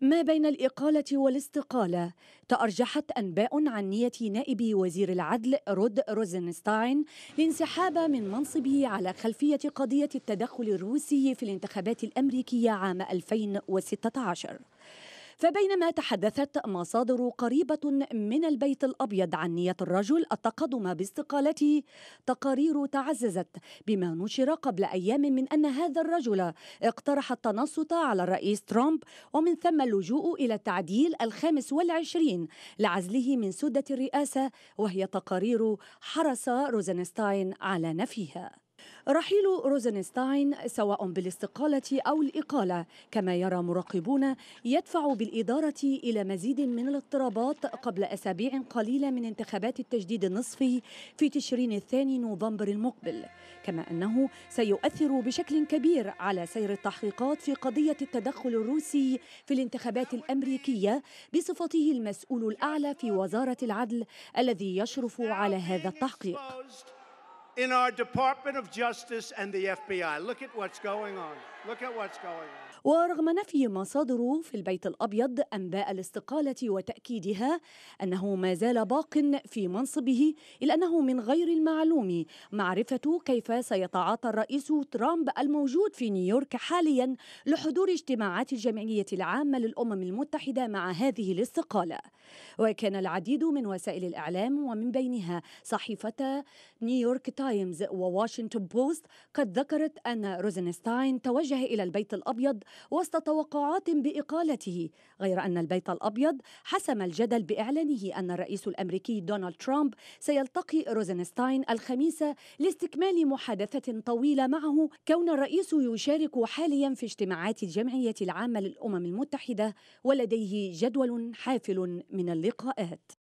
ما بين الإقالة والاستقالة تأرجحت أنباء عن نية نائب وزير العدل رود روزنستاين الانسحاب من منصبه على خلفية قضية التدخل الروسي في الانتخابات الأمريكية عام 2016 فبينما تحدثت مصادر قريبة من البيت الأبيض عن نية الرجل التقدم باستقالته تقارير تعززت بما نشر قبل أيام من أن هذا الرجل اقترح التنصت على الرئيس ترامب ومن ثم اللجوء إلى التعديل الخامس والعشرين لعزله من سدة الرئاسة وهي تقارير حرص روزنستاين على نفيها رحيل روزنستاين سواء بالاستقالة أو الإقالة كما يرى مراقبون يدفع بالإدارة إلى مزيد من الاضطرابات قبل أسابيع قليلة من انتخابات التجديد النصفي في تشرين الثاني نوفمبر المقبل كما أنه سيؤثر بشكل كبير على سير التحقيقات في قضية التدخل الروسي في الانتخابات الأمريكية بصفته المسؤول الأعلى في وزارة العدل الذي يشرف على هذا التحقيق in our Department of Justice and the FBI. Look at what's going on. ورغم نفي مصادر في البيت الأبيض أنباء الاستقالة وتأكيدها أنه ما زال باق في منصبه إلا أنه من غير المعلوم معرفة كيف سيتعاطى الرئيس ترامب الموجود في نيويورك حاليا لحضور اجتماعات الجمعية العامة للأمم المتحدة مع هذه الاستقالة وكان العديد من وسائل الإعلام ومن بينها صحيفة نيويورك تايمز وواشنطن بوست قد ذكرت أن روزنستاين توجه توجه إلى البيت الأبيض وسط توقعات بإقالته غير أن البيت الأبيض حسم الجدل بإعلانه أن الرئيس الأمريكي دونالد ترامب سيلتقي روزنستاين الخميس لاستكمال محادثة طويلة معه كون الرئيس يشارك حاليا في اجتماعات الجمعية العامة للأمم المتحدة ولديه جدول حافل من اللقاءات